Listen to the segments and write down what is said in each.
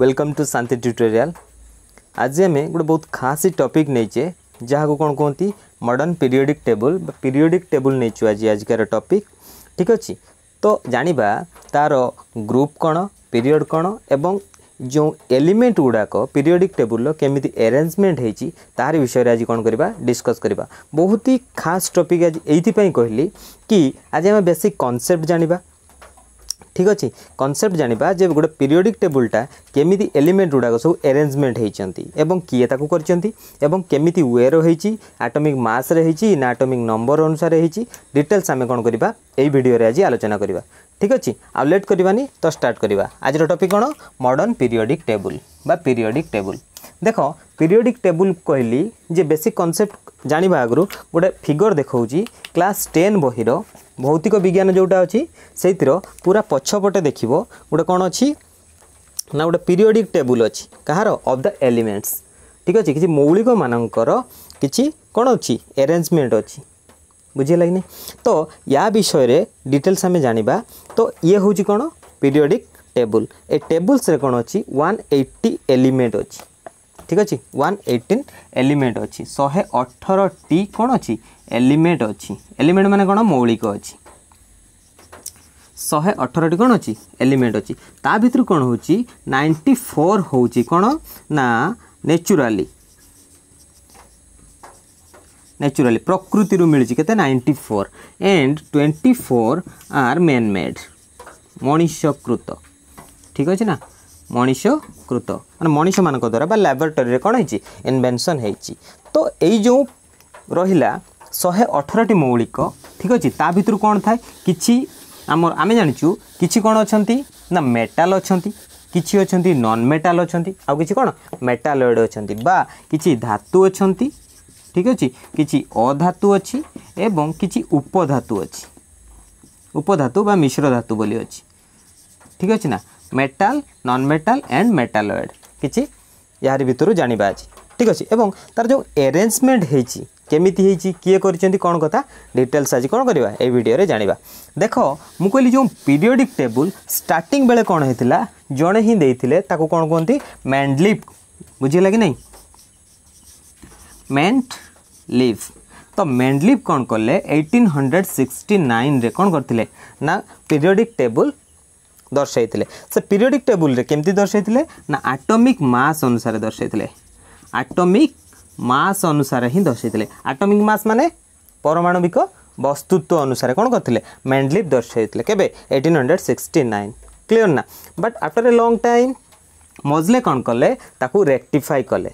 welcome to Shanti tutorial ଆଜି ଆମେ ଗୋଟେ ବହୁତ ଖାସ୍ ଟପିକ୍ ନେଇଛେ ଯାହାକୁ କ'ଣ କୁହନ୍ତି ମଡ଼ର୍ଣ୍ଣ ପିରିଅଡ଼ିକ୍ ଟେବୁଲ୍ ବା ପିରିଅଡ଼ିକ୍ ଟେବୁଲ୍ ନେଇଛୁ ଆଜି ଆଜିକାର ଟପିକ୍ ଠିକ୍ ଅଛି ତ ଜାଣିବା ତା'ର ଗ୍ରୁପ୍ କ'ଣ ପିରିଅଡ଼ କ'ଣ ଏବଂ ଯେଉଁ ଏଲିମେଣ୍ଟ ଗୁଡ଼ାକ ପିରିଅଡ଼ିକ୍ ଟେବୁଲ୍ର କେମିତି ଆରେଞ୍ଜମେଣ୍ଟ ହେଇଛି ତାହାରି ବିଷୟରେ ଆଜି କ'ଣ କରିବା ଡିସ୍କସ୍ କରିବା ବହୁତ ହି ଖାସ୍ ଟପିକ୍ ଆଜି ଏଇଥିପାଇଁ କହିଲି କି ଆଜି ଆମେ ବେସିକ୍ କନସେପ୍ଟ ଜାଣିବା ঠিক আছে কনসেপ্ট জাঁয়া যে গোটে পিরিয়ডিক টেবুলটা কেমিতি এলিমেন্ট গুড়াক সব এরেঞ্জমেন্ট হয়েছেন এবং কিয়ে তাকে করছেন এবং কেমিতি ওয়ের হয়েছি আটমিক মাসরে হয়েছি না আটমিক নম্বর অনুসারে হয়েছি ডিটেলস আমি কোণ করা এই ভিডিওরে আজ আলোচনা করা ঠিক আছে আউ লেট করবানি তো স্টার্ট করা আজর টপিক কোণ মডর্ন পিরিয়ডিক টেবুল বা পিরিয়ডিক টেবুল দেখ ପିରିଅଡ଼ିକ୍ ଟେବୁଲ୍ କହିଲି ଯେ ବେସିକ୍ କନସେପ୍ଟ ଜାଣିବା ଆଗରୁ ଗୋଟେ ଫିଗର୍ ଦେଖାଉଛି କ୍ଲାସ୍ ଟେନ୍ ବହିର ଭୌତିକ ବିଜ୍ଞାନ ଯେଉଁଟା ଅଛି ସେଇଥିର ପୁରା ପଛପଟେ ଦେଖିବ ଗୋଟେ କ'ଣ ଅଛି ନା ଗୋଟେ ପିରିଅଡ଼ିକ୍ ଟେବୁଲ୍ ଅଛି କାହାର ଅଫ୍ ଦ ଏଲିମେଣ୍ଟସ୍ ଠିକ୍ ଅଛି କିଛି ମୌଳିକମାନଙ୍କର କିଛି କ'ଣ ଅଛି ଆରେଞ୍ଜମେଣ୍ଟ ଅଛି ବୁଝିହେଲା କି ନାହିଁ ତ ୟା ବିଷୟରେ ଡିଟେଲ୍ସ ଆମେ ଜାଣିବା ତ ଇଏ ହେଉଛି କ'ଣ ପିରିଅଡ଼ିକ୍ ଟେବୁଲ୍ ଏ ଟେବୁଲ୍ସରେ କ'ଣ ଅଛି ୱାନ୍ ଏଇଟି ଏଲିମେଣ୍ଟ ଅଛି ঠিক আছে ওয়ান এইଟିন এলিমেন্ট অছি শহে অঠর টি কোণ অছি এলিমেন্ট অছি এলিমেন্ট মানে কোণ মৌলিক অছি শহে অঠরটি কোণ অছি এলিমেন্ট অছি তা ভিতর কোণ হচ্ছে নাইনটি ফোর হচ্ছে কোণ না ন্যাচুরালি ন্যাচুরালি প্রকৃতির মিলছে কেতে ninety four and twenty four আর ম্যানমেড মনীষকৃত ঠিক আছে না ମଣିଷକୃତ ମାନେ ମଣିଷମାନଙ୍କ ଦ୍ୱାରା ବା ଲାବୋରେଟୋରୀରେ କ'ଣ ହେଇଛି ଇନଭେନସନ୍ ହେଇଛି ତ ଏଇ ଯେଉଁ ରହିଲା ଶହେ ଅଠରଟି ମୌଳିକ ଠିକ୍ ଅଛି ତା ଭିତରୁ କ'ଣ ଥାଏ କିଛି ଆମର ଆମେ ଜାଣିଛୁ କିଛି କ'ଣ ଅଛନ୍ତି ନା ମେଟାଲ୍ ଅଛନ୍ତି କିଛି ଅଛନ୍ତି ନନ୍ ମେଟାଲ୍ ଅଛନ୍ତି ଆଉ କିଛି କ'ଣ ମେଟାଲଏଡ଼୍ ଅଛନ୍ତି ବା କିଛି ଧାତୁ ଅଛନ୍ତି ଠିକ୍ ଅଛି କିଛି ଅଧାତୁ ଅଛି ଏବଂ କିଛି ଉପଧାତୁ ଅଛି ଉପଧାତୁ ବା ମିଶ୍ର ଧାତୁ ବୋଲି ଅଛି ଠିକ୍ ଅଛି ନା metal non metal and metalloid কিছু ইয়ার ভিতর জাঁয়া আছে ঠিক আছে এবং তার যে এরেঞ্জমেন্ট হয়েছি কেমিতি হয়েছি কিয়ে করছেন কোণ কথা ডিটেলস আজ কোণ করা এই ভিডিওরে জাঁয়া দেখ মু কহিলি যে পিরিয়ডিক টেবুল স্টার্টিং বেড়ে কোণ হয়েছিল জনে হি দিয়ে তাকে কোণ কুহতি ম্যান্ডলিপ বুঝিলা কি না মেন্ট লিভ ତ ମେଣ୍ଡଲିଭ୍ କ'ଣ କଲେ ଏଇଟିନ୍ ହଣ୍ଡ୍ରେଡ଼ ସିକ୍ସଟି ନାଇନ୍ରେ କ'ଣ କରିଥିଲେ ନା ପିରିୟଡ଼ିକ୍ ଟେବୁଲ୍ ଦର୍ଶାଇଥିଲେ ସେ ପିରିୟଡ଼ିକ୍ ଟେବୁଲ୍ରେ କେମିତି ଦର୍ଶାଇଥିଲେ ନା ଆଟମିକ୍ ମାସ୍ ଅନୁସାରେ ଦର୍ଶାଇଥିଲେ ଆଟମିକ୍ ମାସ୍ ଅନୁସାରେ ହିଁ ଦର୍ଶାଇଥିଲେ ଆଟମିକ୍ ମାସ୍ ମାନେ ପରମାଣବିକ ବସ୍ତୁତ୍ୱ ଅନୁସାରେ କ'ଣ କରିଥିଲେ ମେଣ୍ଡଲିପ୍ ଦର୍ଶାଇଥିଲେ କେବେ eighteen hundred sixty nine clear ନା but after a long time Moseley କ'ଣ କଲେ ତାକୁ ରେକ୍ଟିଫାଇ କଲେ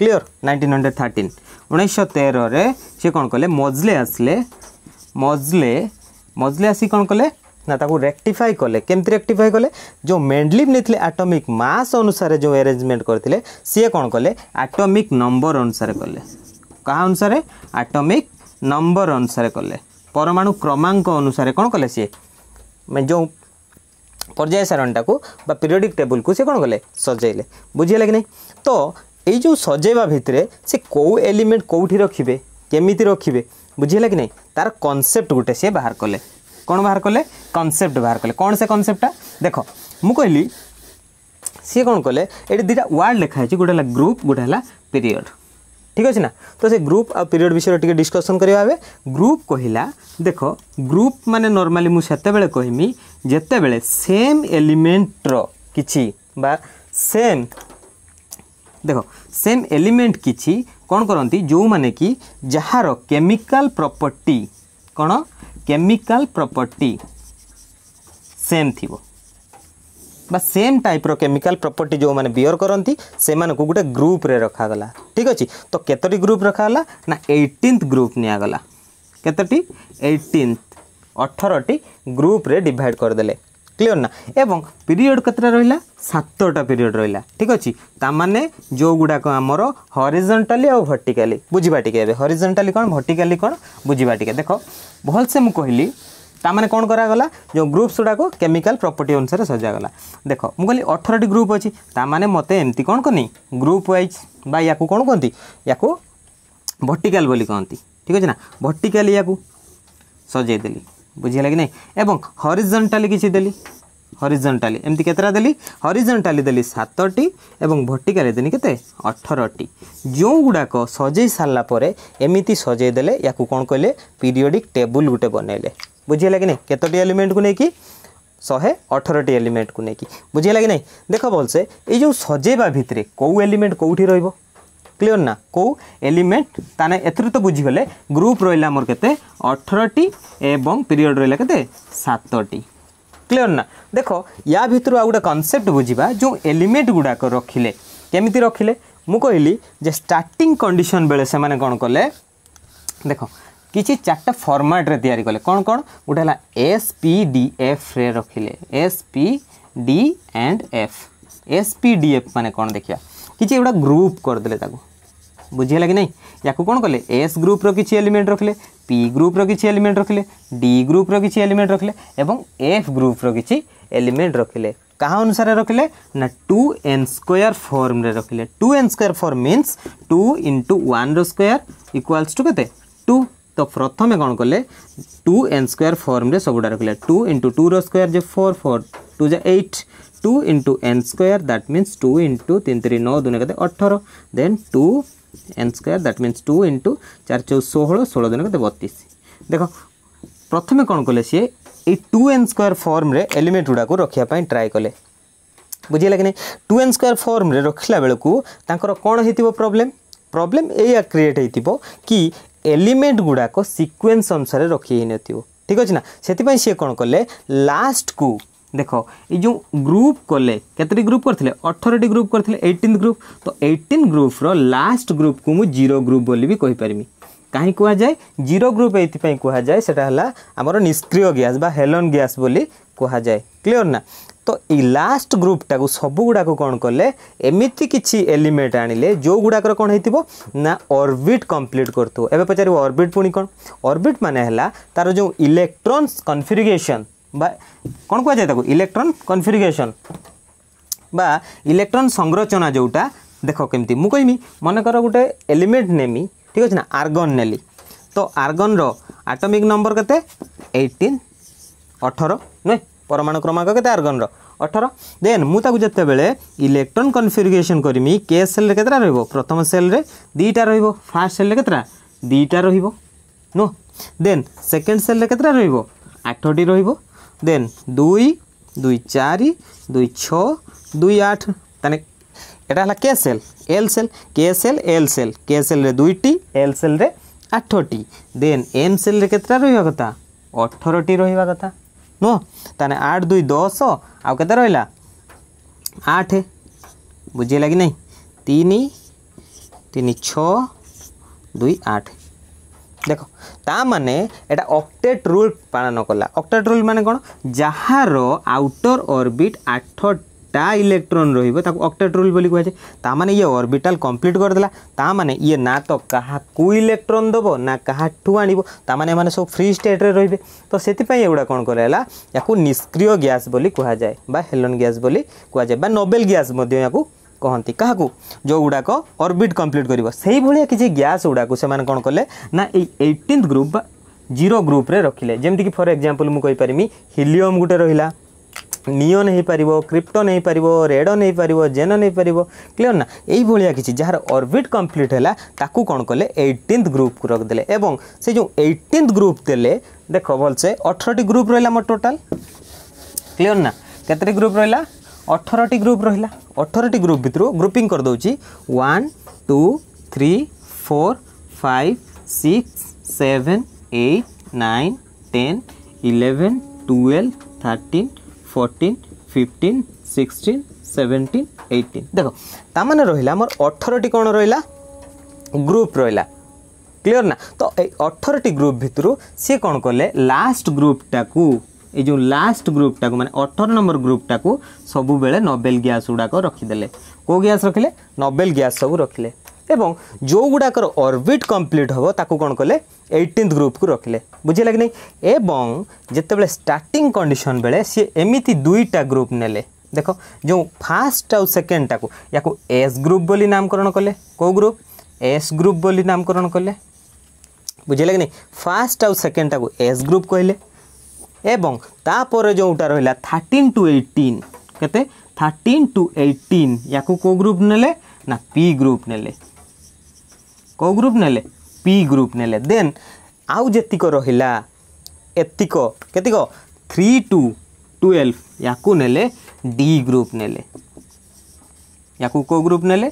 କ୍ଲିଅର୍ ନାଇଣ୍ଟିନ୍ ହଣ୍ଡ୍ରେଡ଼ ଥାର୍ଟିନ୍ ଉଣେଇଶହ ତେରରେ ସେ କ'ଣ କଲେ ମଜଲେ ଆସିଲେ ମଜଲେ ମଜଲେ ଆସି କ'ଣ କଲେ ना रेक्टिफाई कले केमती रेक्टिफाई कले जो मेंडलिव नहीं आटोमिक मास अनुसार जो एरेजमेंट करते सी कौन कले आटोमिक नंबर अनुसार कले क्या अनुसार आटोमिक नंबर अनुसार कले परमाणु क्रमांक अनुसार कौन कले सी जो पर्याय सारणटा को पीरियडिक टेबुल को सी कौन कले सजेले बुझीगला कि नहीं तो ये जो सजेवा भितर से कौ एलिमेंट कौटी रखिए केमी रखिए बुझीगला कि नहीं तार कनसेप्ट गोटे सी बाहर कले कौन बाहर कले କନସେପ୍ଟ ବାହାର କଲେ କ'ଣ ସେ କନସେପ୍ଟଟା ଦେଖ ମୁଁ କହିଲି ସିଏ କ'ଣ କଲେ ଏଠି ଦୁଇଟା ୱାର୍ଡ଼ ଲେଖା ହେଇଛି ଗୋଟେ ହେଲା ଗ୍ରୁପ୍ ଗୋଟେ ହେଲା ପିରିୟଡ଼ ଠିକ୍ ଅଛି ନା ତ ସେ ଗ୍ରୁପ୍ ଆଉ ପିରିୟଡ଼ ବିଷୟରେ ଟିକେ ଡିସ୍କସନ୍ କରିବା ଏବେ ଗ୍ରୁପ୍ କହିଲା ଦେଖ ଗ୍ରୁପ୍ ମାନେ ନର୍ମାଲି ମୁଁ ସେତେବେଳେ କହିମି ଯେତେବେଳେ ସେମ୍ ଏଲିମେଣ୍ଟର କିଛି ବା ସେମ୍ ଦେଖ ସେମ୍ ଏଲିମେଣ୍ଟ କିଛି କ'ଣ କରନ୍ତି ଯେଉଁମାନେ କି ଯାହାର କେମିକାଲ ପ୍ରପର୍ଟି କ'ଣ କେମିକାଲ ପ୍ରପର୍ଟି सेम थी बा सेम टाइप्र केमिकाल प्रपर्टी जो मैंने बियर करती से गोटे ग्रुप्रे रखागला ठीक अच्छे तो कतोटी ग्रुप रखागला ना एटीनथ ग्रुप निगला कतोटी एटीनथ अठरटी ग्रुप्रे डिवाइड करदे क्लीयर ना एवं पीरियड कत रहा सतटा पीरियड रहा ठीक अच्छे ताने जो गुड़ाक आमर हरिजेटाली आ भर्टिकाली बुझा टी हरिजेटाली कौन भर्टिकाली कौन बुझा टी देख भल से मुझे कहली ତାମାନେ କ'ଣ କରାଗଲା ଯେଉଁ ଗ୍ରୁପ୍ସ ଗୁଡ଼ାକୁ କେମିକାଲ ପ୍ରପର୍ଟି ଅନୁସାରେ ସଜାଗଲା ଦେଖ ମୁଁ କହିଲି ଅଠରଟି ଗ୍ରୁପ୍ ଅଛି ତାମାନେ ମୋତେ ଏମିତି କ'ଣ କନି ଗ୍ରୁପ୍ ୱାଇଜ୍ ବା ୟାକୁ କ'ଣ କହନ୍ତି ୟାକୁ ଭର୍ଟିକାଲ ବୋଲି କହନ୍ତି ଠିକ୍ ଅଛି ନା ଭର୍ଟିକାଲ ୟାକୁ ସଜେଇ ବୁଝିହେଲା କି ନାହିଁ ଏବଂ ହରିଜେଣ୍ଟାଲି କିଛି ଦେଲି হরিজেন্টালি এমতি কেতটা দেলি হরিজেন্টালি ଦେଲି ସାତଟି ଏବଂ ভর্টিকালি ଦେଲି କେତେ ଅଠରଟି যেগুড়াক সজাই সারা পরে এমিতি সজাই দেলে ୟାକୁ କଣ କହିଲେ পিরিয়ডিক টেবুল ଗୋଟେ ବନେଇଲେ ବୁଝିହେଲା କି ନାହିଁ କେତୋଟି ଏଲିମେଣ୍ଟକୁ ନେଇକି ଶହେ ଅଠରଟି ଏଲିମେଣ୍ଟକୁ ନେଇକି ବୁଝିହେଲା କି ନାହିଁ ଦେଖ ଭଲସେ ଏଇ ଯେଉଁ ସଜେଇବା ଭିତରେ କେଉଁ ଏଲିମେଣ୍ଟ କେଉଁଠି ରହିବ କ୍ଲିଅର୍ ନା କେଉଁ ଏଲିମେଣ୍ଟ ତାହେଲେ ଏଥିରୁ ତ ବୁଝିଗଲେ ଗ୍ରୁପ୍ ରହିଲା ଆମର କେତେ ଅଠରଟି ଏବଂ ପିରିୟଡ଼ ରହିଲା କେତେ ସାତଟି କ୍ଲିଅର୍ ନା ଦେଖ ୟା ଭିତରୁ ଆଉ ଗୋଟେ କନସେପ୍ଟ ବୁଝିବା ଯେଉଁ ଏଲିମେଣ୍ଟ ଗୁଡ଼ାକ ରଖିଲେ କେମିତି ରଖିଲେ ମୁଁ କହିଲି ଯେ ଷ୍ଟାର୍ଟିଂ କଣ୍ଡିସନ୍ ବେଳେ ସେମାନେ କ'ଣ କଲେ ଦେଖ କିଛି ଚାରିଟା ଫର୍ମାଟ୍ରେ ତିଆରି କଲେ କ'ଣ କ'ଣ ଗୋଟେ ହେଲା ଏସ୍ ପି ଡି ଏଫ୍ରେ ରଖିଲେ S P D and F S P D F ମାନେ କ'ଣ ଦେଖିବା କିଛି ଗୋଟେ ଗ୍ରୁପ୍ କରିଦେଲେ ତାକୁ ବୁଝିହେଲା କି ନାହିଁ ୟାକୁ କ'ଣ କଲେ ଏସ୍ ଗ୍ରୁପ୍ର କିଛି ଏଲିମେଣ୍ଟ ରଖିଲେ ପି ଗ୍ରୁପ୍ର କିଛି ଏଲିମେଣ୍ଟ ରଖିଲେ ଡି ଗ୍ରୁପ୍ର କିଛି ଏଲିମେଣ୍ଟ ରଖିଲେ ଏବଂ ଏଫ୍ ଗ୍ରୁପ୍ର କିଛି ଏଲିମେଣ୍ଟ ରଖିଲେ କାହା ଅନୁସାରେ ରଖିଲେ ନା ଟୁ ଏନ୍ ସ୍କୋୟାର ଫର୍ମରେ ରଖିଲେ two N square form means two into ୱାନ୍ର ସ୍କୋୟାର ଇକ୍ୱାଲ୍ସ ଟୁ କେତେ ଟୁ तो प्रथम कौन कले टू एन স্কোয়ার ফর্মে সবুটা রাখলে टू ইন্টু टू স্কোয়ার যে ফোর ফোর টু যা eight two into N square that means two into तीन तीन नौ दुनिया कहते अठर then two N square that means two into चार चौ षोह षोल दुनिया कहते बतीस देख प्रथम कौन कले सी ये टू एन स्क्वयर फर्म्रे एलिमेंट गुड़ाक रखापी ट्राए कले बुझेगा कि नहीं टू एन स्क्वयर फर्म्रे रखला बेलू तर कौन हो प्रोब्लेम प्रोब्लेम एया क्रिएट हो कि এলিমেন্ট গুড়াক সিকুয়েন্স অনুসারে রখি হয়ে নথিব ঠিক আছে না সেপাই সি কোণ কলে লাস্টকু দেখ এই যে গ্রুপ কলে কতটি গ্রুপ করলে অঠরটি গ্রুপ করলে এইটিন গ্রুপ তো এইটিন গ্রুপর লাস্ট গ্রুপকু মু জিরো গ্রুপ বলি বি কইপারিমি କାହିଁ କୁହାଯାଏ ଜିରୋ ଗ୍ରୁପ୍ ଏଇଥିପାଇଁ କୁହାଯାଏ ସେଇଟା ହେଲା ଆମର ନିଷ୍କ୍ରିୟ ଗ୍ୟାସ୍ ବା ହେଲନ୍ ଗ୍ୟାସ୍ ବୋଲି କୁହାଯାଏ କ୍ଲିଅର୍ ନା ତ ଏଇ ଲାଷ୍ଟ ଗ୍ରୁପ୍ଟାକୁ ସବୁଗୁଡ଼ାକୁ କ'ଣ କଲେ ଏମିତି କିଛି ଏଲିମେଣ୍ଟ ଆଣିଲେ ଯେଉଁଗୁଡ଼ାକର କ'ଣ ହେଇଥିବ ନା ଅର୍ବିଟ୍ କମ୍ପ୍ଲିଟ୍ କରୁଥିବ ଏବେ ପଚାରିବ ଅର୍ବିଟ୍ ପୁଣି କ'ଣ ଅର୍ବିଟ୍ ମାନେ ହେଲା ତା'ର ଯେଉଁ ଇଲେକ୍ଟ୍ରନ୍ସ କନଫିଗରେସନ୍ ବା କ'ଣ କୁହାଯାଏ ତାକୁ ଇଲେକ୍ଟ୍ରନ୍ କନଫିଗରେସନ୍ বা ইলেকট্রন সংরচনা যেটা দেখ কেমতি মু কইমি মনে কর গোটে এলিমেন্ট নেমি ঠিক আছে না আর্গন নেলি তো আর্গনর আটমিক নম্বর কেতে এইটিন অঠর নয় পরমাণু ক্রমাঙ্ক কেতে আর্গনর অঠর দেন মু তাকে যেতবে ইলেকট্রন কনফিগুরেসন করমি কে সেল্রে কেতটা রহব প্রথম সেল্রে দুইটা রহব ফার্স্ট সেল্রে কেতটা দুইটা রহব নো দেন সেকেন্ড সেল্রে কেতটা রহব আঠটি রহব দেন দুই দুই চারি দুই ছ দুই আট তাহলে এটা হল K shell L shell K shell L shell K সেলরে দুইটি এল সেলরে আঠটি দেন এম সেলরে কেতটা রহবা কথা অঠরটি রহবা কথা नुह ताने आठ दुई दस आउ के रहा आठ बुझेगा कि ना तीन तीन छ दुई आठ দেখ তা মানে এটা অক্টেট রুল পালন কলা অক্টেট রুল মানে কোণ যার আউটর অরবিট আঠটি একটা ইলেকট্রন রহব তাকে অক্টাট্রোল বলে কুহযায় তা মানে ইয়ে অরবিটাল কমপ্লিট করেদেলা তা মানে ইয়ে না তো কাহু ইলেকট্রন দেব না কাহু আনব তা মানে এমন সব ফ্রি স্টেট্রে রহবে তো সেপা এগুলা কোণ করা ইয়াকু নিষ্ক্রিয় গ্যাস বলে কুহযায় বা হেলন গ্যাস বলে কুহযায় বা নোবেল গ্যাস ইয়াকু कहती क्या जो गुड़ाक अर्बिट कम्प्लीट कर भाया किसी ग्यास गुड़ाक से कौन कले ना यटीन ग्रुप जीरो ग्रुप्रे रखिले जमीक फर एक्जामपल मुझे कहीपरि हिलियम गोटे रहा ନିଓନ୍ ହୋଇପାରିବ କ୍ରିପ୍ଟନ୍ ହୋଇପାରିବ ରେଡ଼ନ୍ ହୋଇପାରିବ ଜେନନ୍ ହୋଇପାରିବ କ୍ଲିଅର୍ ନା ଏଇଭଳିଆ କିଛି ଯାହାର ଅର୍ବିଟ୍ କମ୍ପ୍ଲିଟ୍ ହେଲା ତାକୁ କ'ଣ କଲେ ଏଇଟିନ୍ଥ ଗ୍ରୁପ୍କୁ ରଖିଦେଲେ ଏବଂ ସେ ଯେଉଁ ଏଇଟିନ୍ଥ ଗ୍ରୁପ୍ ଦେଲେ ଦେଖ ଭଲସେ ଅଠରଟି ଗ୍ରୁପ୍ ରହିଲା ମୋର ଟୋଟାଲ୍ କ୍ଲିଅର୍ ନା କେତେଟି ଗ୍ରୁପ୍ ରହିଲା ଅଠରଟି ଗ୍ରୁପ୍ ରହିଲା ଅଠରଟି ଗ୍ରୁପ୍ ଭିତରୁ ଗ୍ରୁପିଂ କରିଦେଉଛି one two three four five six seven eight nine ten eleven twelve thirteen fourteen fifteen sixteen seventeen eighteen দেখ তা মানে রহিলা আমার অঠরটি কোণ রহিলা গ্রুপ রহিলা ক্লিয়ার না তো এই অঠরটি গ্রুপ ভিতর সি কোণ কলে লাস্ট গ্রুপটাকু এই যে লাস্ট গ্রুপটাকু মানে অঠর নম্বর গ্রুপটাকু সবুবেলে নোবেল গ্যাস গুড়াক রখিদেলে কেউ গ্যাস রখিলে নোবেল গ্যাস সবু রখিলে এবং ଯେଉଁଗୁଡ଼ାକର ଅର୍ବିଟ୍ କମ୍ପ୍ଲିଟ୍ ହେବ ତାକୁ କ'ଣ କଲେ ଏଇଟିନ୍ଥ ଗ୍ରୁପ୍କୁ ରଖିଲେ ବୁଝିଲା କି ନାହିଁ ଏବଂ ଯେତେବେଳେ ଷ୍ଟାର୍ଟିଂ କଣ୍ଡିସନ୍ ବେଳେ ସିଏ ଏମିତି ଦୁଇଟା ଗ୍ରୁପ୍ ନେଲେ ଦେଖ ଯେଉଁ ଫାର୍ଷ୍ଟ ଆଉ ସେକେଣ୍ଡଟାକୁ ୟାକୁ ଏସ୍ ଗ୍ରୁପ୍ ବୋଲି ନାମକରଣ କଲେ କେଉଁ ଗ୍ରୁପ୍ ଏସ୍ ଗ୍ରୁପ୍ ବୋଲି ନାମକରଣ କଲେ ବୁଝିଲା କି ନାହିଁ ଫାର୍ଷ୍ଟ ଆଉ ସେକେଣ୍ଡଟାକୁ ଏସ୍ ଗ୍ରୁପ୍ କହିଲେ ଏବଂ ତାପରେ ଯେଉଁଟା ରହିଲା ଥାର୍ଟିନ୍ ଟୁ ଏଇଟିନ୍ କେତେ ଥାର୍ଟିନ୍ ଟୁ ଏଇଟିନ୍ ୟାକୁ କେଉଁ ଗ୍ରୁପ୍ ନେଲେ ନା ପି ଗ୍ରୁପ୍ ନେଲେ କେଉଁ ଗ୍ରୁପ୍ ନେଲେ ପି ଗ୍ରୁପ୍ ନେଲେ ଦେନ୍ ଆଉ ଯେତିକ ରହିଲା ଏତିକ କେତିକ ଥ୍ରୀ ଟୁ ଟୁଏଲ୍ଭ ୟାକୁ ନେଲେ ଡି ଗ୍ରୁପ୍ ନେଲେ ୟାକୁ କେଉଁ ଗ୍ରୁପ୍ ନେଲେ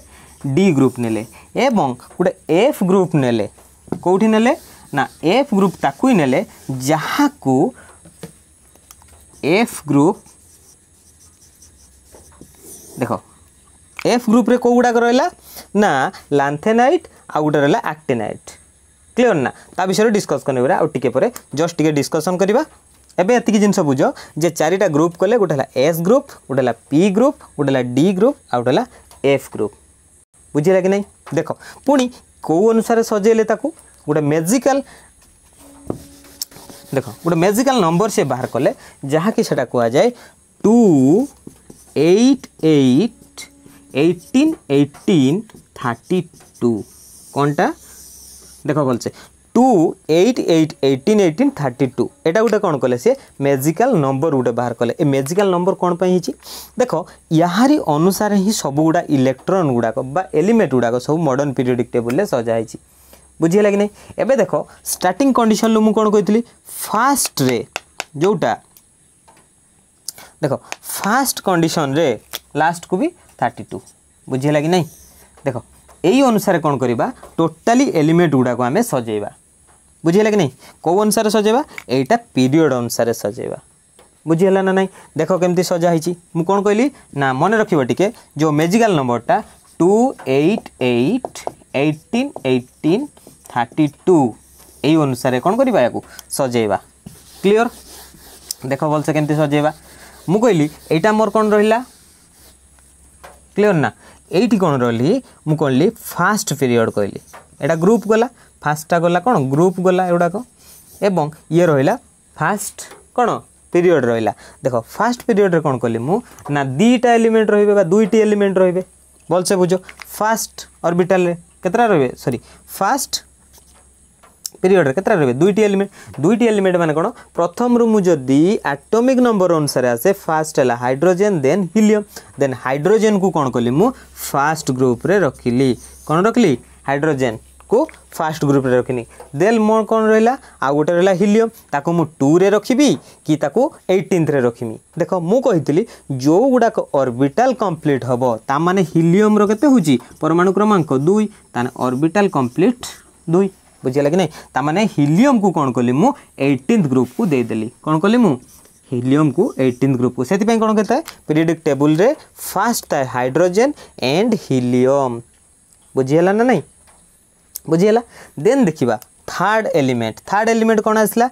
ଡି ଗ୍ରୁପ୍ ନେଲେ ଏବଂ ଗୋଟେ ଏଫ୍ ଗ୍ରୁପ୍ ନେଲେ କେଉଁଠି ନେଲେ ନା ଏଫ୍ ଗ୍ରୁପ୍ ତାକୁ ହିଁ ନେଲେ ଯାହାକୁ ଏଫ୍ ଗ୍ରୁପ୍ ଦେଖ ଏଫ୍ ଗ୍ରୁପ୍ରେ କେଉଁ ଗୁଡ଼ାକ ରହିଲା ନା ଲାନ୍ଥେନାଇଟ୍ आउ गोटे रहा आक्टिनाइट क्लीयर ना ता विषय डिस्कस करने आउ जस्ट टे डिस्कसन करवा एवं एति जिन बुझ जे चारिटा ग्रुप कले गोटे एस ग्रुप गोटे पी ग्रुप गोटे डी ग्रुप आउ गोटे एफ ग्रुप बुझेगा कि नहीं देख पुणी कौ अनुसार सजेले गोटे मेजिकाल देख गोटे मेजिकाल नंबर से बाहर कले जहाँकि से कहुए two eight eight eighteen eighteen thirty two কোনটা ଦେଖ ଭଲସେ two eight eight eighteen eighteen thirty two ଏଇଟା ଗୋଟେ କ'ଣ କଲେ ସିଏ ମେଜିକାଲ ନମ୍ବର ଗୋଟେ ବାହାର କଲେ ଏ ମେଜିକାଲ ନମ୍ବର କ'ଣ ପାଇଁ ହେଇଛି ଦେଖ ଏହାରି ଅନୁସାରେ ହିଁ ସବୁଗୁଡ଼ା ଇଲେକ୍ଟ୍ରନ୍ ଗୁଡ଼ାକ ବା ଏଲିମେଣ୍ଟ ଗୁଡ଼ାକ ସବୁ ମଡ଼ର୍ଣ୍ଣ ପିରିଅଡ଼ିକ୍ ଟେବୁଲରେ ସଜା ହେଇଛି ବୁଝିହେଲା କି ନାହିଁ ଏବେ ଦେଖ ଷ୍ଟାର୍ଟିଂ କଣ୍ଡିସନରୁ ମୁଁ କ'ଣ କହିଥିଲି ଫାଷ୍ଟରେ ଯେଉଁଟା ଦେଖ ଫାଷ୍ଟ କଣ୍ଡିସନରେ ଲାଷ୍ଟକୁ ବି ଥାର୍ଟି ଟୁ ବୁଝିହେଲା କି ନାହିଁ ଦେଖ এই অনুসারে କ'ଣ କରିବା ଟୋଟାଲି ଏଲିମେଣ୍ଟ ଗୁଡ଼ାକୁ ଆମେ ସଜେଇବା ବୁଝିହେଲା କି ନାହିଁ କେଉଁ ଅନୁସାରେ ସଜେଇବା ଏଇଟା ପିରିୟଡ଼ ଅନୁସାରେ ସଜେଇବା ବୁଝିହେଲା ନା ନାହିଁ ଦେଖ କେମିତି ସଜା ହେଇଛି ମୁଁ କ'ଣ କହିଲି ନା ମନେ ରଖିବ ଟିକେ ଯେଉଁ ମେଜିକାଲ ନମ୍ବରଟା two eight eight eighteen eighteen thirty two এই অনুসারে কোণ করা এখন সজাইবা ক্লিয়র দেখ ভালসে কমিটি সজাইবা মু কহিলি এইটা মোর কোণ রহিলা ক্লিয়র না এইটি କ'ଣ ରହିଲି ମୁଁ କହିଲି ଫାଷ୍ଟ ପିରିୟଡ଼ କହିଲି ଏଇଟା ଗ୍ରୁପ୍ ଗଲା ଫାଷ୍ଟଟା ଗଲା କ'ଣ ଗ୍ରୁପ୍ ଗଲା ଏଗୁଡ଼ାକ ଏବଂ ଇଏ ରହିଲା ଫାଷ୍ଟ କ'ଣ ପିରିୟଡ଼ ରହିଲା ଦେଖ ଫାଷ୍ଟ ପିରିୟଡ଼ରେ କ'ଣ କଲି ମୁଁ ନା ଦୁଇଟା ଏଲିମେଣ୍ଟ ରହିବେ ବା ଦୁଇଟି ଏଲିମେଣ୍ଟ ରହିବେ ଭଲସେ ବୁଝ ଫାଷ୍ଟ ଅର୍ବିଟାଲରେ କେତେଟା ରହିବେ ସରି ଫାଷ୍ଟ ପିରିୟଡ଼ରେ କେତେଟା ରହିବେ ଦୁଇଟି ଏଲିମେଣ୍ଟ ଦୁଇଟି ଏଲିମେଣ୍ଟ ମାନେ କ'ଣ ପ୍ରଥମରୁ ମୁଁ ଯଦି ଆଟମିକ୍ ନମ୍ବର ଅନୁସାରେ ଆସେ ଫାଷ୍ଟ ହେଲା ହାଇଡ୍ରୋଜେନ୍ ଦେନ୍ ହିଲିୟମ୍ ଦେନ୍ ହାଇଡ୍ରୋଜେନ୍କୁ କ'ଣ କଲି ମୁଁ ଫାଷ୍ଟ ଗ୍ରୁପ୍ରେ ରଖିଲି କ'ଣ ରଖିଲି ହାଇଡ୍ରୋଜେନ୍କୁ ଫାଷ୍ଟ ଗ୍ରୁପ୍ରେ ରଖିନି ଦେନ୍ ମୋର କ'ଣ ରହିଲା ଆଉ ଗୋଟେ ରହିଲା ହିଲିୟମ୍ ତାକୁ ମୁଁ ଟୁରେ ରଖିବି କି ତାକୁ ଏଇଟିନ୍ଥରେ ରଖିବି ଦେଖ ମୁଁ କହିଥିଲି ଯେଉଁ ଗୁଡ଼ାକ ଅର୍ବିଟାଲ୍ କମ୍ପ୍ଲିଟ୍ ହେବ ତା ମାନେ ହିଲିୟମ୍ର କେତେ ହେଉଛି ପରମାଣୁ କ୍ରମାଙ୍କ ଦୁଇ ତାହେଲେ ଅର୍ବିଟାଲ୍ କମ୍ପ୍ଲିଟ୍ ଦୁଇ ବୁଝିଗଲା କି ନାହିଁ ତାମାନେ ହିଲିୟମକୁ କ'ଣ କଲି ମୁଁ ଏଇଟିନ୍ଥ ଗ୍ରୁପ୍କୁ ଦେଇଦେଲି କ'ଣ କଲି ମୁଁ ହିଲିୟମକୁ ଏଇଟିନ୍ଥ ଗ୍ରୁପ୍କୁ ସେଥିପାଇଁ କ'ଣ କରିଥାଏ ପିରିୟଡ଼ିକ୍ ଟେବୁଲରେ ଫାଷ୍ଟ ଥାଏ ହାଇଡ୍ରୋଜେନ୍ ଏଣ୍ଡ ହିଲିୟମ ବୁଝିହେଲା ନା ନାହିଁ ବୁଝିହେଲା ଦେନ୍ ଦେଖିବା ଥାର୍ଡ଼ ଏଲିମେଣ୍ଟ ଥାର୍ଡ଼ ଏଲିମେଣ୍ଟ କ'ଣ ଆସିଲା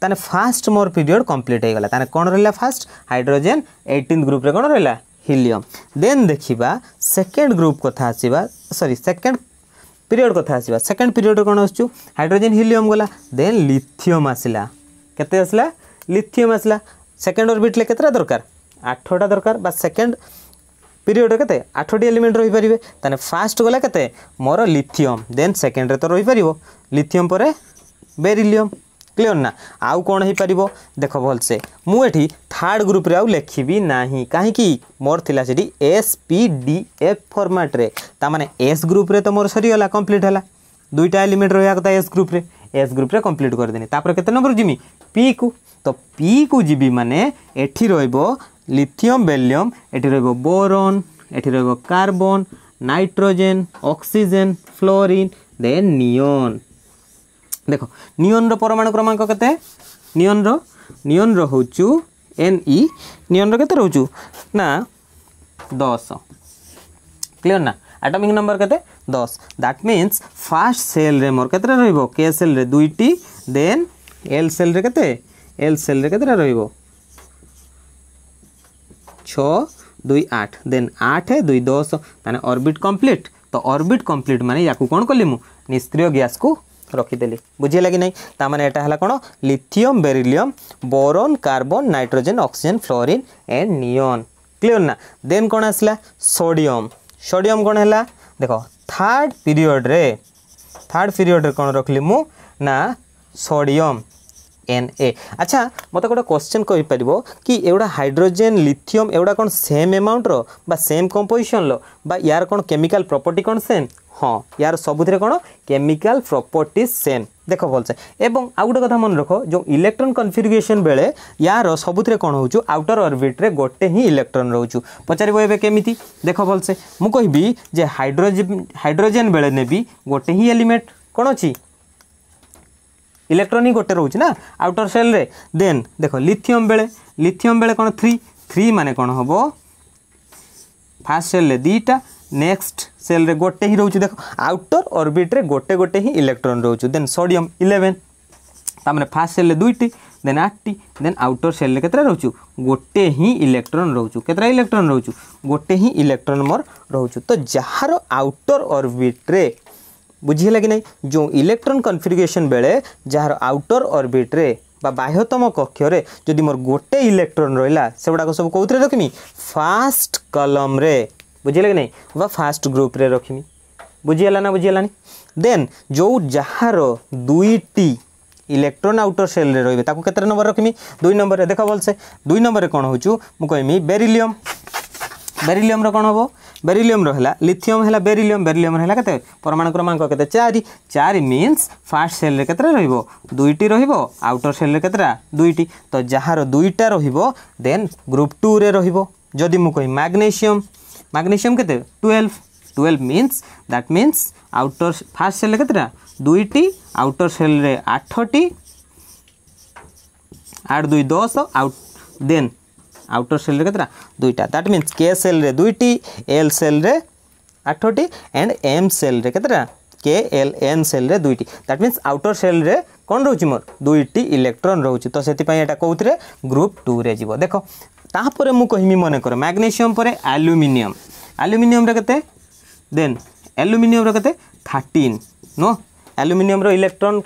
ତାହେଲେ ଫାଷ୍ଟ ମୋର ପିରିୟଡ଼ କମ୍ପ୍ଲିଟ୍ ହୋଇଗଲା ତାହେଲେ କ'ଣ ରହିଲା ଫାଷ୍ଟ ହାଇଡ୍ରୋଜେନ୍ ଏଇଟିନ୍ଥ ଗ୍ରୁପ୍ରେ କ'ଣ ରହିଲା ହିଲିୟମ ଦେନ୍ ଦେଖିବା ସେକେଣ୍ଡ ଗ୍ରୁପ୍ କଥା ଆସିବା ସରି ସେକେଣ୍ଡ ପିରିୟଡ଼ କଥା ଆସିବା ସେକେଣ୍ଡ ପିରିୟଡ଼ରେ କ'ଣ ଆସୁଛୁ ହାଇଡ୍ରୋଜେନ୍ ହିଲିୟମ୍ ଗଲା ଦେନ୍ ଲିଥିୟମ୍ ଆସିଲା କେତେ ଆସିଲା ଲିଥିୟମ୍ ଆସିଲା ସେକେଣ୍ଡ ଅର୍ବିଟ୍ରେ କେତେଟା ଦରକାର ଆଠଟା ଦରକାର ବା ସେକେଣ୍ଡ ପିରିୟଡ଼ରେ କେତେ ଆଠଟି ଏଲିମେଣ୍ଟ ରହିପାରିବେ ତାହେଲେ ଫାଷ୍ଟ ଗଲା କେତେ ମୋର ଲିଥିୟମ୍ ଦେନ୍ ସେକେଣ୍ଡରେ ତ ରହିପାରିବ ଲିଥିୟମ୍ ପରେ ବେରିଲିୟମ୍ ক্লিয়র না আউ কোণ হয়েপার দেখ ভালসে মু এটি থার্ড গ্রুপে আউ লেখিবি না কী মোর লা সেটি এস পি ডি এফ ফর্মাট্রে তা মানে এস গ্রুপে তো মোর সরিগলা কমপ্লিট হল দুইটা এলিমেন্ট রহা কথা এস গ্রুপে এস গ্রুপে কমপ্লিট করেদেনি তাপরে কত নম্বর যিমি পি কু তো পি কু যিবি মানে এটি রহব লিথিয়ম বেলিয়ম এটি রহব বোরন এটি রহব carbon nitrogen oxygen fluorine then neon देख निअन रमाणु क्रमांक के निअन रोचु एन ई e, निअन रत रोच ना दस क्लीयर ना आटमिक नंबर के दस दैट मीन फास्ट सेल रे मोर के रो के सेल रे दुईटी देन एल सेल रे के एल सेल रे के र आठ दे आठ दुई दस मैंने अर्बिट कम्प्लीट तो अर्बिट कम्प्लीट मानी या कौन कली मुझ निष्क्रिय गैस को ରଖିଦେଲି ବୁଝିଲା କି ନାହିଁ ତା ମାନେ ଏଇଟା ହେଲା କ'ଣ lithium beryllium boron carbon nitrogen oxygen fluorine and neon clear ନା ଦେନ୍ କ'ଣ ଆସିଲା ସୋଡ଼ିୟମ୍ ସୋଡ଼ିୟମ୍ କ'ଣ ହେଲା ଦେଖ ଥାର୍ଡ଼ ପିରିୟଡ଼ରେ ଥାର୍ଡ଼ ପିରିୟଡ଼ରେ କ'ଣ ରଖିଲି ମୁଁ ନା ସୋଡ଼ିୟମ୍ ଏନ୍ ଏ ଆଚ୍ଛା ମୋତେ ଗୋଟେ କ୍ୱେଶ୍ଚନ୍ କହିପାରିବ କି ଏଗୁଡ଼ା ହାଇଡ୍ରୋଜେନ୍ ଲିଥିୟମ୍ ଏଗୁଡ଼ା କ'ଣ ସେମ୍ ଆମାଉଣ୍ଟର ବା ସେମ୍ କମ୍ପୋଜିସନ୍ର ବା ୟାର କ'ଣ କେମିକାଲ୍ ପ୍ରପର୍ଟି କ'ଣ ସେମ୍ ହଁ ୟାର ସବୁଥିରେ କ'ଣ କେମିକାଲ ପ୍ରପର୍ଟିଜ୍ ସେମ୍ ଦେଖ ଭଲସେ ଏବଂ ଆଉ ଗୋଟେ କଥା ମନେ ରଖ ଯେଉଁ ଇଲେକ୍ଟ୍ରନ୍ କନଫିଗୁରେସନ୍ ବେଳେ ୟାର ସବୁଥିରେ କ'ଣ ହେଉଛୁ ଆଉଟର୍ ଅର୍ବିଟ୍ରେ ଗୋଟେ ହିଁ ଇଲେକ୍ଟ୍ରନ୍ ରହୁଛୁ ପଚାରିବ ଏବେ କେମିତି ଦେଖ ଭଲସେ ମୁଁ କହିବି ଯେ ହାଇଡ୍ରୋଜେନ୍ ହାଇଡ୍ରୋଜେନ୍ ବେଳେ ନେବି ଗୋଟେ ହିଁ ଏଲିମେଣ୍ଟ କ'ଣ ଅଛି ଇଲେକ୍ଟ୍ରନ୍ ହିଁ ଗୋଟେ ରହୁଛି ନା ଆଉଟର୍ ସେଲ୍ରେ ଦେନ୍ ଦେଖ ଲିଥିୟମ୍ ବେଳେ ଲିଥିୟମ୍ ବେଳେ କ'ଣ ଥ୍ରୀ ଥ୍ରୀ ମାନେ କ'ଣ ହେବ ଫାର୍ଷ୍ଟ ସେଲ୍ରେ ଦୁଇଟା नेक्स्ट सेल रे गोटे ही रोच देख आउटर अर्बिट्रे गोटे गोटे ही इलेक्ट्रोन रोच देन सोडियम इलेवेन तमें फास्ट सेल रे दुईटी देन टी देन आउटर सेल रे केतरा रोचु गोटे ही इलेक्ट्रोन रोचु कत इलेक्ट्रोन रोचु गोटे ही इलेक्ट्रोन मोर रोच तो जार आउटर अर्बिट्रे रे बुझीगला कि ना जो इलेक्ट्रोन कन्फिगरेसन बेले जार आउटर ऑर्बिट बाह्यतम বা বাহ্যতম मोर गोटे इलेक्ट्रोन रहा से गुड़ाक सब कौन কোথায় রাখমি ফার্স্ট কলমরে ବୁଝିଲେ କି ନାହିଁ ବା ଫାଷ୍ଟ ଗ୍ରୁପ୍ରେ ରଖିମି ବୁଝିହେଲା ନା ବୁଝିହେଲାନି ଦେନ୍ ଯେଉଁ ଯାହାର ଦୁଇଟି ইলেকট্রন আউটর সেলে রয়েবে তাকে কত নম্বর রাখমি দুই নম্বরে দেখ ভালসে দুই নম্বরে কোণ হচ্ছে মু কহমি বেরিলিয়ম বেরিলিয়মর কোণ হব বেরিলিয়মর হল লিথিয়ম হল বেরিলিয়ম বেরিলিয়মর হল কত পরমাণু ক্রমাঙ্ক কত চারি চারি মিন্স ফার্স্ট সেলে কতটা রহব দুইটি রহব আউটর সেলে কতটা দুইটি তো যাহার দুইটা রহব দেন গ্রুপ টু রে রহব যদি মু কহি ম্যাগনেসিয়াম ম্যাগনেসিয়াম কেতে twelve twelve means that means outer first shell কেতেটা দুইটি আউটর সেলরে আঠটি আট দুই দশ আউট দেন আউটর সেলরে কেতেটা দুইটা দ্যাট মিন্স কে সেলরে দুইটি এল সেলরে আঠটি অ্যান্ড এম সেলরে কেতেটা কে এল এম সেলরে দুইটি দ্যাট মিন্স আউটর সেলরে কোণ রয়েছে মোর দুইটি ইলেকট্রন রয়েছে তো সেপাই এটা কোথায় গ্রুপ টু রে যাব দেখ ତାପରେ ମୁଁ କହିମି ମନେକର ମ୍ୟାଗ୍ନେସିୟମ୍ ପରେ ଆଲୁମିନିୟମ୍ ଆଲୁମିନିୟମ୍ର କେତେ ଦେନ୍ ଆଲୁମିନିୟମ୍ର କେତେ ଥାର୍ଟିନ୍ ନୁହଁ ଆଲୁମିନିୟମ୍ର ଇଲେକ୍ଟ୍ରନ୍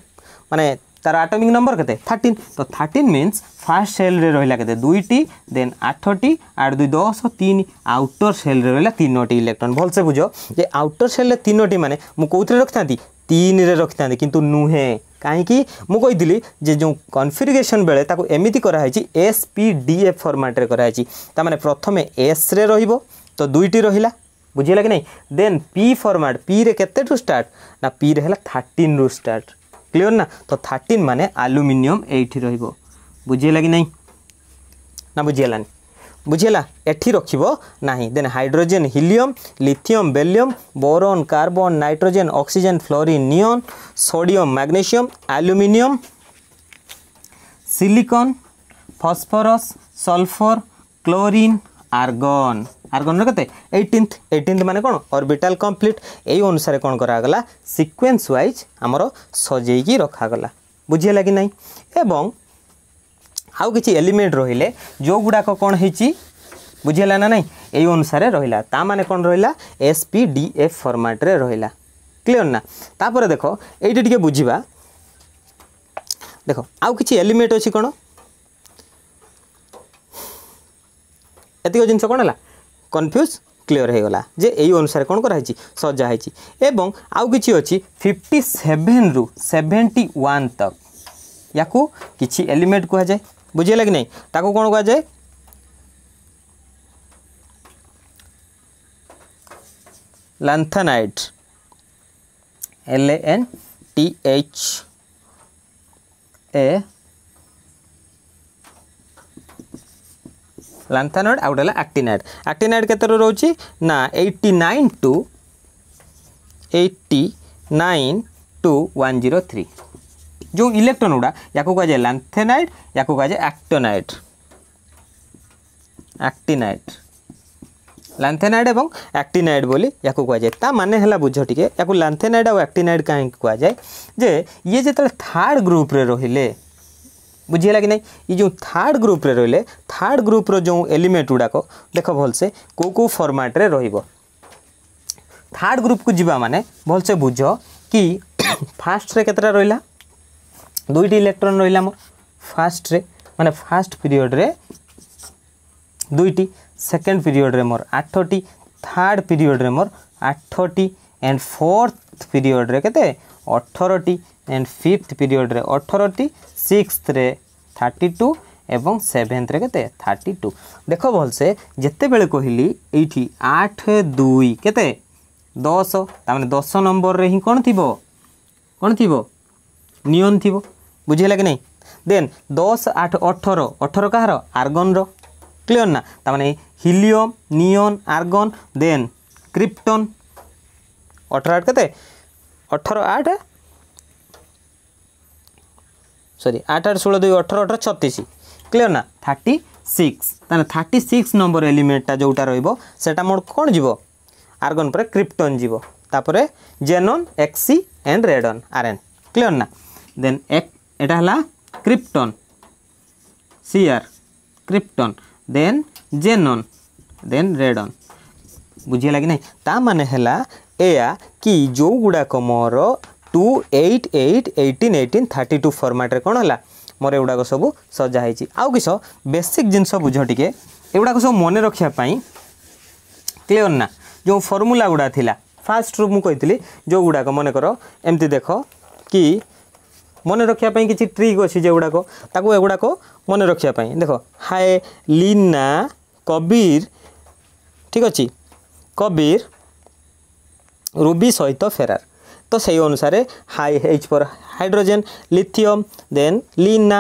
ମାନେ তার আটমিক নম্বর কেতে থার্টিন তো থার্টিন মিন্স ফার্স্ট সেলরে রহিলা কেতে দুইটি দেন আঠটি আর দুই দশ তিন আউটর সেলরে রহিলা তিনোটি ইলেকট্রন ভালসে বুঝ যে আউটর সেলরে তিনোটি মানে মু কোথায় রক্ষি থাকে তিনরে রক্ষি থাকে কিন্তু নুহে କାହିଁକି ମୁଁ କହିଥିଲି ଯେ ଯେଉଁ କନଫିଗରେସନ୍ ବେଳେ ତାକୁ ଏମିତି କରାହେଇଛି ଏସ୍ ପି ଡି ଏଫ୍ ଫର୍ମାଟ୍ରେ କରାହେଇଛି ତା'ମାନେ ପ୍ରଥମେ ଏସ୍ରେ ରହିବ ତ ଦୁଇଟି ରହିଲା ବୁଝିହେଲା କି ନାହିଁ ଦେନ୍ ପି ଫର୍ମାଟ୍ ପିରେ କେତେଠୁ ଷ୍ଟାର୍ଟ ନା ପିରେ ହେଲା ଥାର୍ଟିନ୍ରୁ ଷ୍ଟାର୍ଟ କ୍ଲିଅର୍ ନା ତ ଥାର୍ଟିନ୍ ମାନେ ଆଲୁମିନିୟମ୍ ଏଇଠି ରହିବ ବୁଝିହେଲା କି ନାହିଁ ନା ବୁଝିହେଲାନି বুঝিলা এটি রখিব না then hydrogen helium lithium beryllium boron carbon nitrogen oxygen fluorine neon sodium magnesium aluminium silicon phosphorus sulphur chlorine argon আর্গনর কেতে এইটিন্থ এইটিন্থ মানে কোণ অরবিটাল কমপ্লিট এই অনুসারে কোণ করাগলা সিকোয়েন্স ওয়াইজ আমার সজাইকি রখাগলা বুঝিলা কি না এবং আউ কিছু এলিমেন্ট রহলে যেগুড়াক কোণ হয়েছি বুঝিলা না নাই এই অনুসারে রহিলা তা মানে কোণ রহিলা এসপি ডিএফ ফর্মাটরে রহিলা ক্লিয়ার না তাপরে দেখ এইটা টিকে বুঝিবা দেখ আউ কিছু এলিমেন্ট অছি কোণ এতক জিনিস কোণ হলা কনফ্যুজ ক্লিয়ার হয়েগলা যে এই অনুসারে কোণ করা হয়েছি সজা হয়েছি এবং আউ কিছু অছি ফিফটি সেভেন রু সেভেন্টি ওয়ান তক ইয়াকু কিছু এলিমেন্ট কুহযায় ବୁଝିହେଲା କି ନାହିଁ ତାକୁ କ'ଣ କୁହାଯାଏ lanthanide L A N T H A lanthanide ଆଉ ଗୋଟେ ହେଲା ଆକ୍ଟିନାଇଡ୍ ଆକ୍ଟିନାଇଡ୍ କେତେରୁ ରହୁଛି ନା eighty nine to eighty nine to one zero three जो इलेक्ट्रॉन गुड़ा या को कहा जाए लैंथेनाइट या को जाए एक्टोनाइट एक्टिनाइट लैंथेनाइड और एक्टिनाइड बोली या कहुए ता मान है बुझ टे या लैंथेनाइड और एक्टिनाइड कहीं कहुए जे ये जो थार्ड ग्रुप रे बुझीगला कि ना ये जो थार्ड ग्रुप रे थार्ड ग्रुप रो एलिमेंट गुड़ाक देख भलसे कौ कौ फर्माट्रे र थार्ड ग्रुप को जीवा मैंने भलसे बुझ कि फास्ट्रे केतटा रहा দুইটি ইলেকট্রন রহিলা আমার ফার্স্টে মানে ফার্স্ট পিরিয়ডরে দুইটি সেকেন্ড পিরিয়ডরে মোর আঠটি থার্ড পিরিয়ডরে মোর আঠটি এন্ড ফোর্থ পিরিয়ডরে কেতে অঠরটি এন্ড ফিফ্থ পিরিয়ডরে অঠরটি সিক্সথরে থার্টি টু এবং সেভেন্থরে কেতে থার্টি টু দেখ ভালসে যেতবে কহিলি এইটি আঠ দুই কেতে দশ তার মানে দশ নম্বরের হি কোণ থিব কোণ থিব নিয়ন থিব বুঝিলা কি নাই দেন দশ আট অঠর অঠর কাহার আর্গনর ক্লিয়র না তার মানে helium neon argon then krypton অঠর আট কেতে অঠর আট সরি আট আট ষোলো দুই অঠর অঠর ছত্রিশ ক্লিয়র না থার্টি সিক্স তাহলে থার্টি সিক্স নম্বর এলিমেন্টটা যেটা রহব সেটা মোট কোণ যাব আর্গন পরে ক্রিপ্টন যাব তাপরে xenon X E and radon R N clear না দেন এক এটা হলা krypton C R krypton then xenon then radon বুঝিলা কি না তা মানে হলা এয়া কি যোউ গুড়াক মোর two eight eight eighteen eighteen thirty two ফর্ମାଟ୍ରେ କ'ଣ ହେଲା ମୋର ଏଗୁଡ଼ାକ ସବୁ ସଜା ହେଇଛି ଆଉ କିସ ବେସିକ୍ ଜିନିଷ ବୁଝ ଟିକେ ଏଗୁଡ଼ାକ ସବୁ ମନେ ରଖିବା ପାଇଁ କ୍ଲିଅର୍ ନା ଯେଉଁ ଫର୍ମୁଲା ଗୁଡ଼ା ଥିଲା ଫାର୍ଷ୍ଟରୁ ମୁଁ କହିଥିଲି ଯେଉଁଗୁଡ଼ାକ ମନେକର ଏମିତି ଦେଖ କି ମନେ ରଖିବା কিছু ট্রিক ଟ୍ରିକ୍ ଅଛି ଯେଗୁଡ଼ାକ ତାକୁ ଏଗୁଡ଼ାକ ମନେ ରଖିବା ପାଇଁ ଦେଖ ହାଏ ଲିନା କବିର ଠିକ୍ ଅଛି କବିର রুবি সহিত ফেরার তো সেই অনুসারে হাই H for hydrogen lithium then লিনা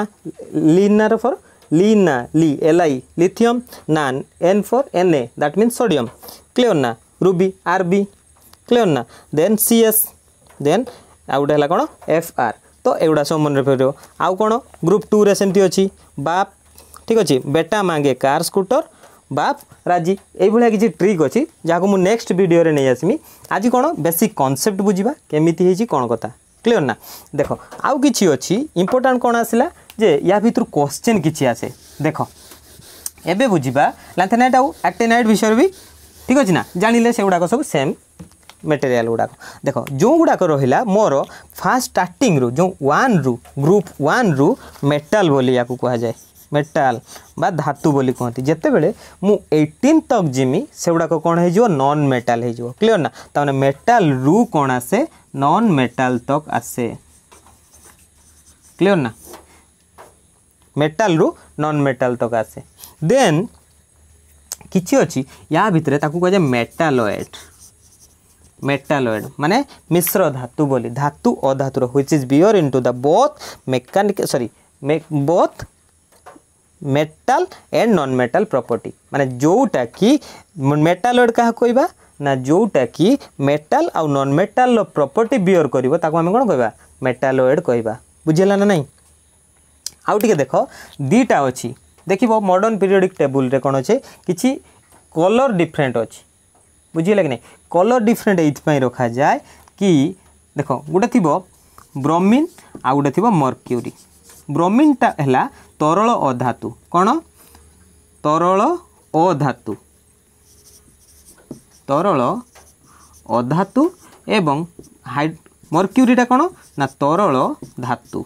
লিনার ফর লিনা লি এলআই লিথিয়ম নান N for N A that means sodium clear না রুবি আর বি ক্লিয়র না দেন সিএস দেন আউ গোটে হল কোণ এফ আর ତ ଏଗୁଡ଼ା ସବୁ ମନେ ରଖିପାରିବ ଆଉ କ'ଣ ଗ୍ରୁପ୍ ଟୁରେ ସେମିତି ଅଛି ବାପ୍ ଠିକ୍ ଅଛି ବେଟା ମାଗେ କାର୍ ସ୍କୁଟର ବାପ୍ ରାଜି ଏଇଭଳିଆ କିଛି ଟ୍ରିକ୍ ଅଛି ଯାହାକୁ ମୁଁ ନେକ୍ସଟ ଭିଡ଼ିଓରେ ନେଇ ଆସିମି ଆଜି କ'ଣ ବେସିକ୍ କନସେପ୍ଟ ବୁଝିବା କେମିତି ହେଇଛି କ'ଣ କଥା କ୍ଲିଅର ନା ଦେଖ ଆଉ କିଛି ଅଛି ଇମ୍ପୋର୍ଟାଣ୍ଟ କ'ଣ ଆସିଲା ଯେ ୟା ଭିତରୁ କୋଶ୍ଚିନ୍ କିଛି ଆସେ ଦେଖ ଏବେ ବୁଝିବା ଲାନ୍ଥେନାଇଟ୍ ଆଉ ଆକ୍ଟେନାଇଟ୍ ବିଷୟରେ ବି ଠିକ୍ ଅଛି ନା ଜାଣିଲେ ସେଗୁଡ଼ାକ ସବୁ ସେମ୍ मेटेरियाल गुड़ाक देख जो गुड़ाक रहा मोर फास्ट स्टार्टिंग रु जो वन रु ग्रुप वन रु मेटाल बोली या कहुए मेटाल बा धातु बोली कहते जिते बुटीन तक जिमी से गुड़ाक कौन हो नन मेटाल हो क्लीअर ना तो मैंने मेटाल रु कौन आसे नन मेटाल तक आसे क्लीअर ना मेटाल रु नन मेटाल तक आसे देन किसी अच्छी या भितर ताकू कह जाए মেটালয়েড মানে মিশ্র ধাতু বলি ধাতু অধাতুর হুইচ ইজ বিওর into the both mechanic sorry both metal and non metal property মানে যেটা কি মেটালয়েড কাহা কইবা না যেটা কি মেটাল আউ নন মেটাল প্রপর্টি বিওর করিব তাকে আমি কোন কইবা মেটালয়েড কইবা বুঝিলা না নাই আউ টিকে দেখ দুইটা অছি দেখিব মডর্ন পিরিয়ডিক টেবুলরে কোন আছে কিছু কলর ডিফরেন্ট অছি বুঝিলা কি নাই କଲର୍ ଡିଫରେଣ୍ଟ ଏଇଥିପାଇଁ ରଖାଯାଏ କି ଦେଖ ଗୋଟେ ଥିବ ବ୍ରମିନ୍ ଆଉ ଗୋଟେ ଥିବ ମର୍କ୍ୟୁରି ବ୍ରମିନ୍ଟା ହେଲା ତରଳ ଅଧାତୁ କ'ଣ ତରଳ ଅଧାତୁ ତରଳ ଅଧାତୁ ଏବଂ ହାଇ ମର୍କ୍ୟୁରିଟା କ'ଣ ନା ତରଳ ଧାତୁ